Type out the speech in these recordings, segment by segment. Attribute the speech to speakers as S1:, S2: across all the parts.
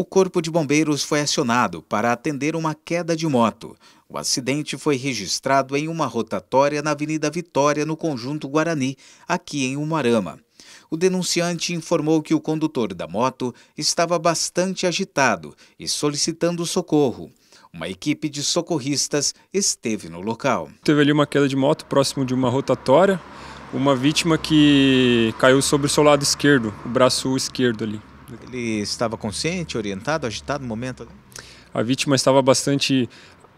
S1: o Corpo de Bombeiros foi acionado para atender uma queda de moto. O acidente foi registrado em uma rotatória na Avenida Vitória, no Conjunto Guarani, aqui em Umarama. O denunciante informou que o condutor da moto estava bastante
S2: agitado e solicitando socorro. Uma equipe de socorristas esteve no local. Teve ali uma queda de moto próximo de uma rotatória, uma vítima que caiu sobre o seu lado esquerdo, o braço esquerdo ali. Ele estava consciente, orientado, agitado no momento? A vítima estava bastante,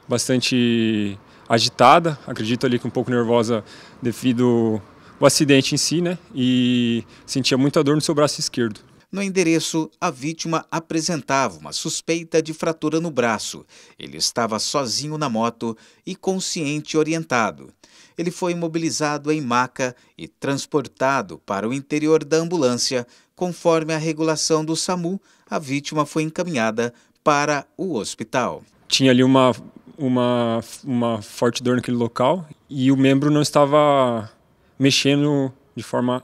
S2: bastante agitada, acredito ali que um pouco nervosa devido ao acidente em si, né? E sentia muita dor no seu braço esquerdo.
S1: No endereço, a vítima apresentava uma suspeita de fratura no braço. Ele estava sozinho na moto e consciente orientado. Ele foi imobilizado em maca e transportado para o interior da ambulância. Conforme a regulação do SAMU, a vítima foi encaminhada para o hospital.
S2: Tinha ali uma, uma, uma forte dor naquele local e o membro não estava mexendo de forma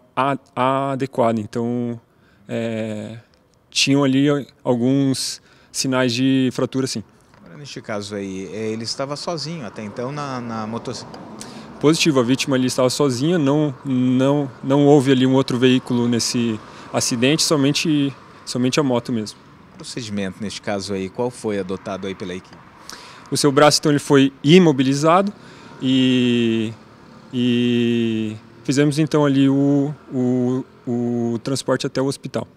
S2: adequada. Então, é, tinham ali alguns sinais de fratura, sim. Neste caso aí, é, ele estava sozinho até então na, na motocicleta? Positivo, a vítima ali estava sozinha, não, não, não houve ali um outro veículo nesse acidente, somente, somente a moto mesmo. O procedimento neste caso aí, qual foi adotado aí pela equipe? O seu braço então ele foi imobilizado e, e fizemos então ali o, o o transporte até o hospital.